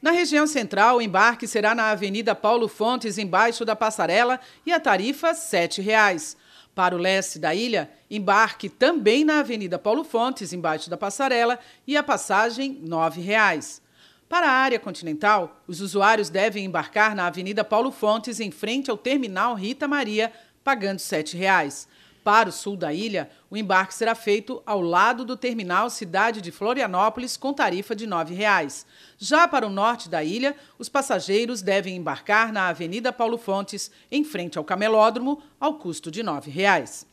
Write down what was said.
Na região central, o embarque será na Avenida Paulo Fontes, embaixo da passarela, e a tarifa R$ 7,00. Para o leste da ilha, embarque também na Avenida Paulo Fontes, embaixo da passarela, e a passagem R$ 9,00. Para a área continental, os usuários devem embarcar na Avenida Paulo Fontes, em frente ao Terminal Rita Maria, pagando R$ 7,00. Para o sul da ilha, o embarque será feito ao lado do terminal Cidade de Florianópolis, com tarifa de R$ 9,00. Já para o norte da ilha, os passageiros devem embarcar na Avenida Paulo Fontes, em frente ao camelódromo, ao custo de R$ 9,00.